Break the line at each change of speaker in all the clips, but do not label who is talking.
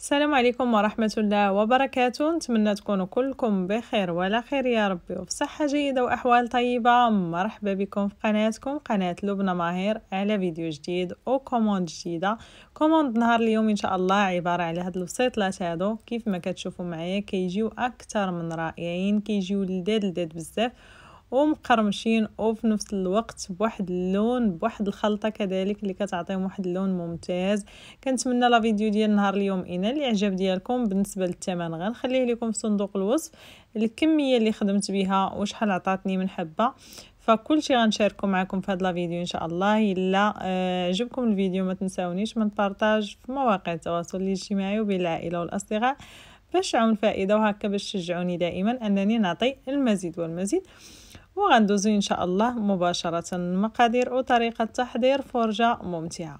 السلام عليكم ورحمة الله وبركاته نتمنى تكونوا كلكم بخير ولا خير يا ربي وفي صحة جيدة وأحوال طيبة مرحبا بكم في قناتكم قناة لبنى ماهر على فيديو جديد وكوموند جديدة كوموند نهار اليوم إن شاء الله عبارة على هاد البسيطلات هادو كيف ما كتشوفوا معايا كيجيو أكثر من رائعين كيجيو لذيذ لذيذ بزاف ومقرمشين وفي نفس الوقت بواحد اللون بواحد الخلطه كذلك اللي كتعطيهم واحد اللون ممتاز كنتمنى لا فيديو ديال نهار اليوم اللي الاعجاب ديالكم بالنسبه للثمن غنخليه لكم في صندوق الوصف الكميه اللي خدمت بها وشحال عطاتني من حبه فكل شيء غنشاركو معكم في هاد لا فيديو ان شاء الله الا عجبكم آه، الفيديو ما تنساونيش من بارتاج في مواقع التواصل الاجتماعي وبالعائله والاصدقاء باش تعاون فائده وهكا باش تشجعوني دائما انني نعطي المزيد والمزيد وغندوزو إن شاء الله مباشرة المقادير وطريقة تحضير فرجة ممتعة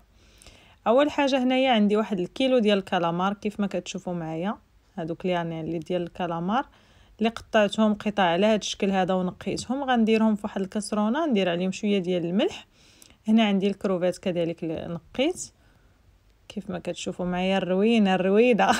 أول حاجة هنايا عندي واحد الكيلو ديال الكالامار كيف ما كتشوفوا معايا هادوك يعني اللي ديال الكالامار اللي قطعتهم قطع على هاد الشكل هذا ونقيتهم غنديرهم في واحد الكسرونه ندير عليهم شويه ديال الملح هنا عندي الكروفات كذلك اللي نقيت كيف ما كتشوفوا معايا الروينه الرويده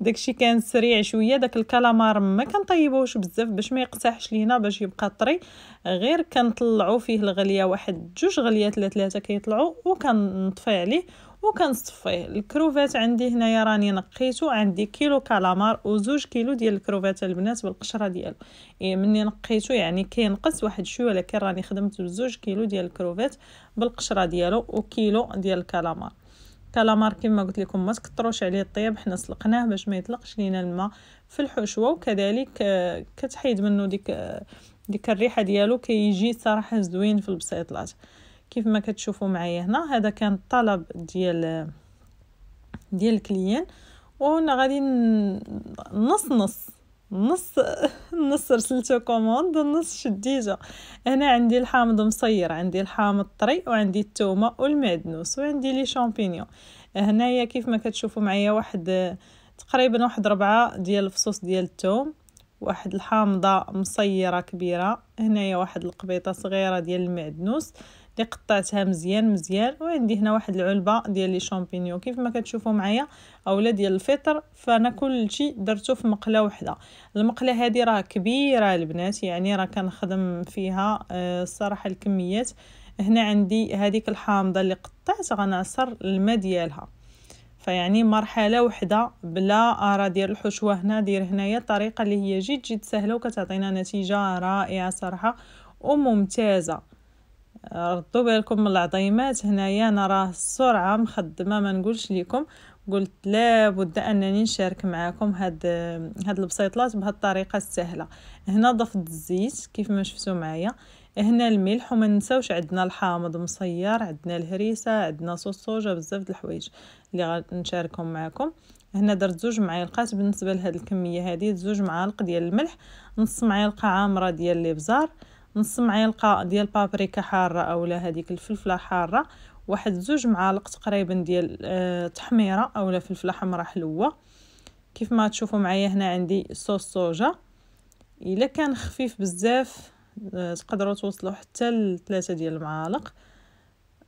داكشي كان سريع شويه داك الكالامار ما كنطيبوهش بزاف باش ما يقتاحش لينا باش يبقى طري غير كنطلعو فيه الغليه واحد جوج غليات ولا ثلاثه كيطلعوا وكنطفي عليه وكنصفيه الكروفات عندي هنايا راني نقيتو عندي كيلو كالامار وزوج كيلو ديال الكروفات البنات بالقشره ديالو إيه مني نقيتو يعني كينقص واحد شويه ولكن راني خدمت بزوج كيلو ديال الكروفات بالقشره ديالو وكيلو ديال الكالامار الكالامار كما قلت لكم ما تكثروش عليه الطياب حنا سلقناه باش ما يطلقش لينا الماء في الحشوه وكذلك آه، كتحيد منه ديك آه، ديك الريحه ديالو كيجي كي صراحه زوين في البسيطلات كيف ما كتشوفوا معايا هنا هذا كان الطلب ديال آه، ديال الكليان وانا غادي نص نص نص نص رسلته كوموند ونص شديته هنا عندي الحامض مصير عندي الحامض طري وعندي التومة والمعدنوس وعندي لي شامبينيون هنايا كيف ما كتشوفوا معايا واحد تقريبا واحد ربعة ديال الفصوص ديال التوم واحد الحامضة مصيرة كبيرة هنايا واحد القبيطة صغيرة ديال المعدنوس اللي قطعتها مزيان مزيان وعندي هنا واحد العلبه ديال لي شامبينيون كيف ما كتشوفوا معايا اولا ديال الفطر فانا كلشي درته في مقله وحده المقله هذه راه كبيره البنات يعني راه كنخدم فيها آه، الصراحه الكميات هنا عندي هذيك الحامضه اللي قطعت غنعصر الماء ديالها فيعني مرحله وحده بلا ارا ديال الحشوه هنا دير هنايا الطريقه اللي هي جد جد سهله وكتعطينا نتيجه رائعه صراحه وممتازه ردوا بالكم من العظيمات هنايا انا راه السرعه مخدمه ما نقولش لكم قلت لابد انني نشارك معاكم هاد هاد البسيطلات بهاد الطريقه السهله هنا ضفت الزيت كيف ما شفتوا معايا هنا الملح وما ننساوش عندنا الحامض مصير عندنا الهريسه عندنا صوص صوجه بزاف د الحوايج اللي غنشاركهم معاكم هنا درت زوج معالقات بالنسبه لهاد الكميه هذه زوج معالق ديال الملح نص معلقه عامره ديال الابزار نص معلقه ديال بابريكا حاره اولا هذيك الفلفله حاره واحد زوج معالق تقريبا ديال آه، تحميره اولا فلفله حمراء حلوه كيف ما تشوفوا معايا هنا عندي صوص صوجا الا كان خفيف بزاف آه، تقدروا توصلوا حتى لثلاثه ديال المعالق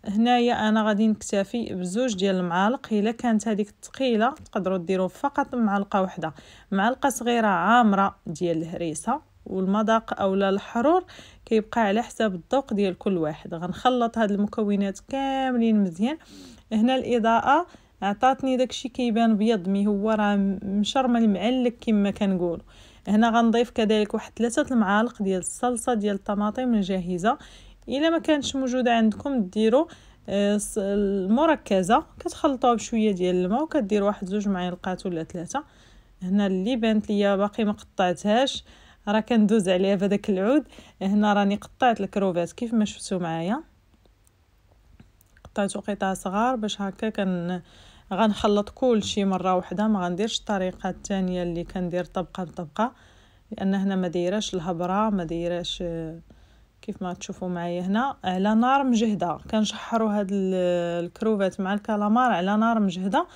هنايا انا غادي نكتفي بزوج ديال المعالق الا كانت هذيك الثقيله تقدروا ديروا فقط معلقه واحده معلقه صغيره عامره ديال الهريسه والمذاق اولا الحرور كيبقى على حساب الذوق ديال كل واحد غنخلط هاد المكونات كاملين مزيان هنا الاضاءه عطاتني داكشي كيبان بيض مي هو راه مشرمل معلك كما كنقولوا هنا غنضيف كذلك واحد ثلاثة المعالق ديال الصلصه ديال الطماطم الجاهزه الا ما كانتش موجوده عندكم ديروا آه، المركزه كتخلطوها بشويه ديال الماء وكدير واحد زوج معالقات ولا ثلاثه هنا اللي بانت ليا باقي ما قطعتهاش راه كندوز عليها بهذاك العود هنا راني قطعت الكروفات كيف ما شفتوا معايا قطعته قطع صغار باش هكا كن غنخلط كل شيء مره واحده ما غنديرش الطريقه الثانيه اللي كندير طبقه بطبقه لان هنا ما دايراش الهبره ما دايراش كيف ما تشوفوا معايا هنا على نار مجهده كنشحروا هاد الكروفات مع الكالامار على نار مجهده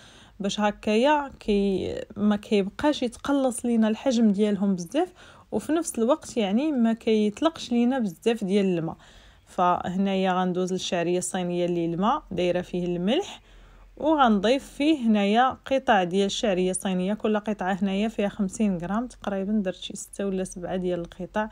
باش هكايا كي ما كيبقاش يتقلص لينا الحجم ديالهم بزاف وفي نفس الوقت يعني ما كيطلقش لينا بزاف ديال الماء فهنايا غندوز للشعريه الصينيه اللي الماء دايره فيه الملح وغنضيف فيه هنايا قطع ديال الشعريه الصينيه كل قطعه هنايا فيها 50 غرام تقريبا درت شي 6 ولا 7 ديال القطع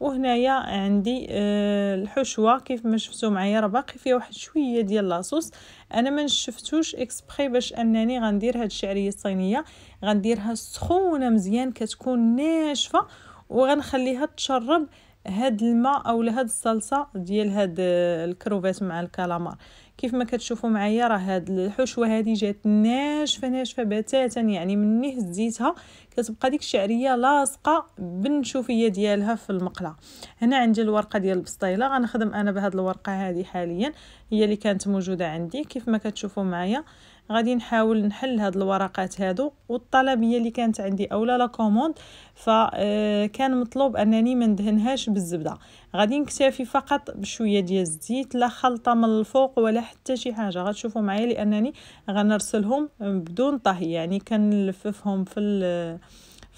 وهنايا عندي آه الحشوه كيف ما شفتوا معايا راه باقي فيها واحد شويه ديال لاصوص انا ما شفتوش اكسبري باش انني غندير هاد الشعريه الصينيه غنديرها سخونه مزيان كتكون ناشفه وغنخليها تشرب هاد الماء اولا هاد الصلصه ديال هاد الكروفات مع الكالامار كيف ما كتشوفوا معايا راه هاد الحشوه هادي جات ناشفه ناشفه بتاتا يعني مني هزيتها كتبقى ديك الشعريه لاصقه بالنشوفيه ديالها في المقله هنا عندي الورقه ديال البسطيله غنخدم انا بهاد الورقه هادي حاليا هي اللي كانت موجوده عندي كيف ما كتشوفوا معايا غادي نحاول نحل هاد الورقات هادو والطلبيه اللي كانت عندي اولا لا كوموند فكان آه، مطلوب انني ما ندهنهاش بالزبده غادي نكتفي فقط بشويه ديال الزيت لا خلطه من الفوق ولا حتى شي حاجه غتشوفوا معايا لانني غنرسلهم بدون طهي يعني كنلففهم في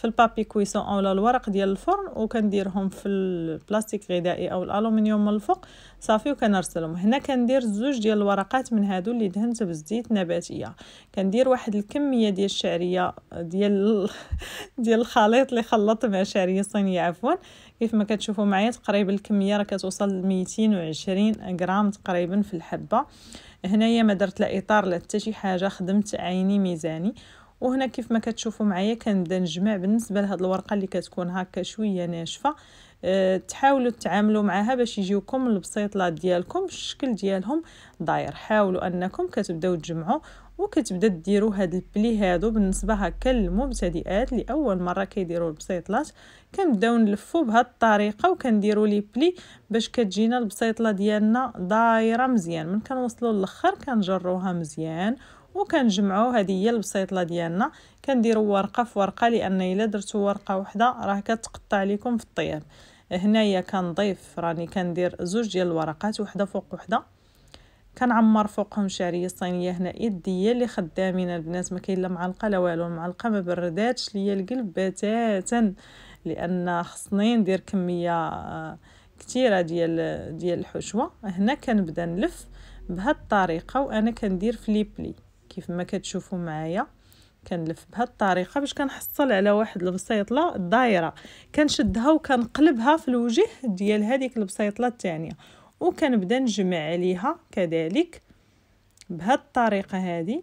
في البابي كويسون اولا الورق ديال الفرن وكنديرهم في البلاستيك الغذائي او الالومنيوم من الفوق صافي وكنرسلهم هنا كندير زوج ديال الورقات من هادو اللي دهنت بالزيت نباتيه كندير واحد الكميه ديال الشعريه ديال ديال الخليط اللي خلطت مع شعريه صينيه عفوا كيف ما كتشوفوا معايا تقريبا الكميه راه كتوصل 220 غرام تقريبا في الحبه هنايا ما درت لا اطار لا حتى شي حاجه خدمت عيني ميزاني وهنا كيف ما كتشوفوا معايا كنبدا نجمع بالنسبه لهاد الورقه اللي كتكون هكا شويه ناشفه أه تحاولوا تتعاملوا معها باش يجيوكم البسيطله ديالكم الشكل ديالهم داير حاولوا انكم كتبداو تجمعوا وكتبدا ديروا هاد البلي هادو بالنسبه هكا للمبتدئات لاول اول مره كيديروا البسيطلات كنبداو نلفوا بهاد الطريقه وكنديروا لي بلي باش كتجينا البسيطله ديالنا دايره مزيان من كنوصلوا للخر كنجروها مزيان وكنجمعو هذه هي البسيطله ديالنا كنديروا ورقه في ورقه لان الا درتو ورقه وحده راه كتقطع لكم في الطياب هنايا كنضيف راني كندير زوج ديال الورقات وحده فوق وحده كنعمر فوقهم شعريه صينيه هنا يديه اللي خدامين البنات ما كاين لا معلقه لا والو المعلقه ما برداتش ليا القلب بتاتا لان خصني ندير كميه آه، كثيره ديال ديال الحشوه هنا كنبدا نلف بهاد الطريقه وانا كندير فليبلي كيف ما كتشوفوا معايا كنلف بهاد الطريقه باش كنحصل على واحد البسيطله دايره كنشدها وكنقلبها في الوجه ديال هذيك البسيطله الثانيه وكنبدا نجمع عليها كذلك بهاد الطريقه هذه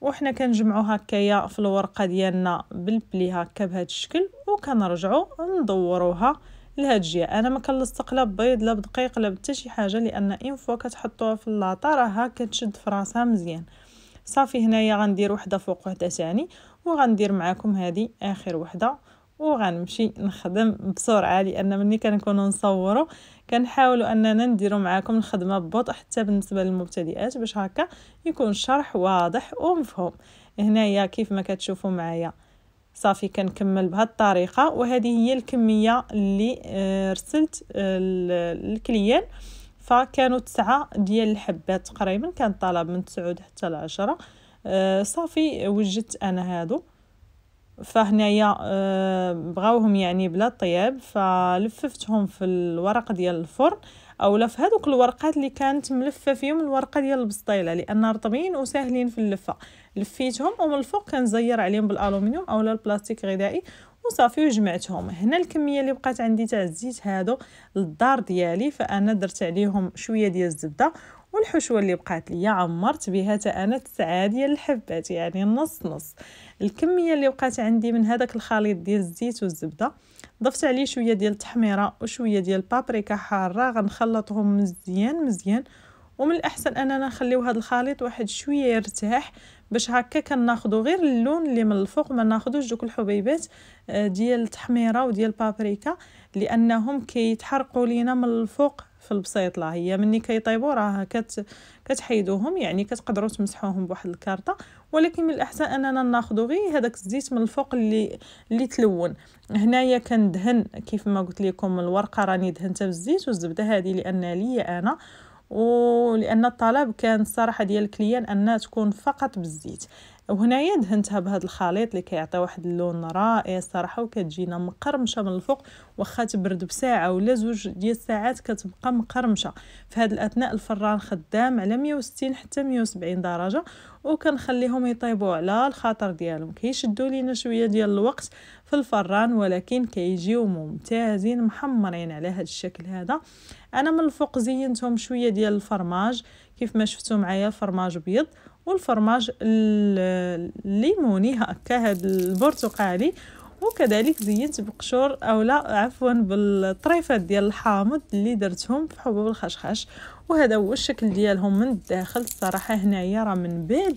وحنا كنجمعو هكايا في الورقه ديالنا بالبلي هكا بهاد الشكل وكنرجعو ندوروها لهاد الجهه انا ما كنلصق لا بيض لا بدقيق لا حتى شي حاجه لان ان فوا كتحطوها في اللاطه راها كتشد في راسها مزيان صافي هنايا غندير وحده فوق وحده ثاني وغندير معكم هذه اخر وحده وغنمشي نخدم بسرعه لان ملي كنكونوا نصوروا كنحاولوا اننا نديروا معكم الخدمه ببطء حتى بالنسبه للمبتدئات باش هكا يكون الشرح واضح ومفهوم هنايا كيف ما كتشوفوا معايا صافي كنكمل بهاد الطريقه وهذه هي الكميه اللي آه، رسلت آه، للكليان فكانوا تسعة ديال الحبات تقريبا كان طلب من تسعود حتى العشرة آه، صافي وجدت انا هادو فهنايا بغاوهم يعني بلا طياب فلففتهم في الورق ديال الفرن اولا في هذوك الورقات اللي كانت ملفه فيهم الورقه ديال البسطيله لان رطبين وساهلين في اللفه لفيتهم ومن الفوق كنزير عليهم بالالومنيوم اولا البلاستيك غذائي وصافي وجمعتهم هنا الكميه اللي بقات عندي تاع الزيت هادو للدار ديالي فانا درت عليهم شويه ديال الزبده والحشوه اللي بقات ليا عمرت بها تا انا تسعه ديال الحبات يعني نص نص الكميه اللي بقات عندي من هذاك الخليط ديال الزيت والزبده ضفت عليه شويه ديال التحميره وشويه ديال البابريكا حاره غنخلطهم مزيان مزيان ومن الاحسن اننا نخليو هذا الخليط واحد شويه يرتاح باش هكا كناخذوا غير اللون اللي من الفوق ما ناخذوش دوك الحبيبات آه، ديال التحميره وديال البابريكا لانهم كيتحرقوا لينا من الفوق في لا هي ملي كيطيبوا راه كت كتحيدوهم يعني كتقدروا تمسحوهم بواحد الكارطه ولكن من الاحسن اننا ناخذوا غير هذاك الزيت من الفوق اللي اللي تلون هنايا كندهن كيف ما قلت لكم الورقه راني دهنتها بالزيت والزبده هذه لان ليا انا ولان الطلب كان الصراحه ديال الكليان ان تكون فقط بالزيت وهنا دهنتها بهذا الخليط اللي كيعطي واحد اللون رائع صراحه وكتجينا مقرمشه من الفوق واخا تبرد بساعه ولا زوج ديال الساعات كتبقى مقرمشه في هذا الاثناء الفران خدام على 160 حتى 170 درجه وكنخليهم يطيبوا على الخاطر ديالهم كيشدوا لينا شويه ديال الوقت في الفران ولكن كيجيو ممتازين محمرين على هذا الشكل هذا انا من الفوق زينتهم شويه ديال الفرماج كيف ما شفتوا معايا فرماج ابيض والفرماج الليموني هكا هذا البرتقالي وكذلك زينت بقشور او لا عفوا بالطريفات ديال الحامض اللي درتهم في حبوب الخشخاش وهذا هو الشكل ديالهم من الداخل الصراحه هنايا راه من بعد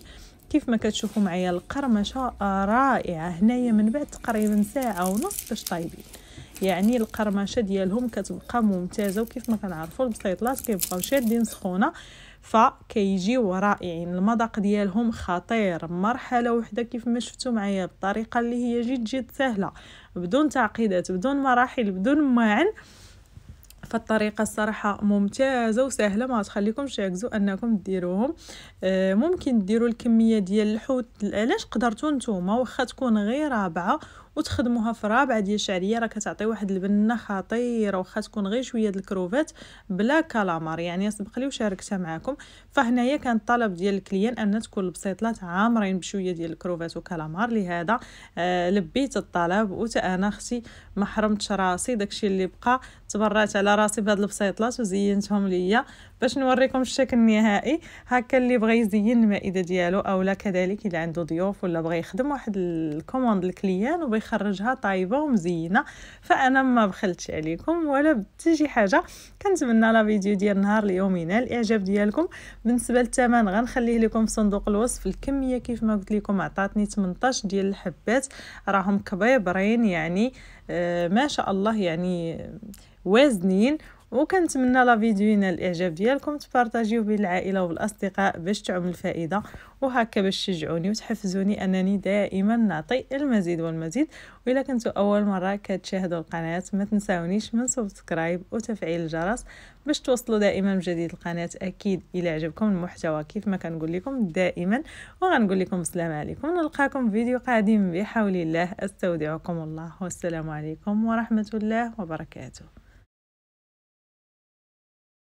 كيف ما كتشوفوا معايا القرمشه رائعه هنايا من بعد تقريبا ساعه ونص باش طايبين يعني القرمشه ديالهم كتبقى ممتازه وكيف ما كنعرفوا البسيطلات كيبقاو شادين سخونه فكيجي ورائع يعني المذاق ديالهم خطير مرحله وحده كيف ما شفتوا معايا بالطريقه اللي هي جد جد سهله بدون تعقيدات بدون مراحل بدون معن فالطريقه الصراحه ممتازه وسهله ما تخليكمش تعجزوا انكم ديروهم آه، ممكن ديروا الكميه ديال الحوت علاش قدرتوا نتوما واخا تكون غير رابعه وتخدموها في رابعه ديال الشعريه راه كتعطي واحد البنه خطيره واخا تكون غير شويه د الكروفات بلا كالامار يعني سبق لي وشاركتها معكم فهنايا كان الطلب ديال الكليان ان تكون البسيطلات عامرين بشويه ديال الكروفات وكالامار لهذا آه لبيت الطلب وتا اختي ما حرمتش راسي داكشي اللي بقى تبرعت على راسي بهاد البسيطلات وزينتهم ليا باش نوريكم الشكل النهائي هكا اللي بغى يزين المائده ديالو اولا كذلك الا عنده ضيوف ولا بغى يخدم واحد الكوموند الكليان وبغى يخرجها طايبه ومزينه فانا ما بخلتش عليكم ولا بتجي شي حاجه كنتمنى لا فيديو ديال نهار اليوم ينال الاعجاب ديالكم بالنسبه للثمن غنخليه لكم في صندوق الوصف الكميه كيف ما قلت لكم عطاتني 18 ديال الحبات راهم كبيبرين يعني آه ما شاء الله يعني آه، وازنين وكنتمنى لا فيديو ينال الاعجاب ديالكم تبارطاجيو بين العائله والاصدقاء باش تعم الفائده وهكا باش تشجعوني وتحفزوني انني دائما نعطي المزيد والمزيد الا كنتو اول مره كتشاهدوا القناه ما تنساونيش من سبسكرايب وتفعيل الجرس باش توصلوا دائما بجديد القناه اكيد الا عجبكم المحتوى كيف ما كنقول لكم دائما وغنقول لكم السلام عليكم نلقاكم في فيديو قادم بحول الله استودعكم الله والسلام عليكم ورحمه الله وبركاته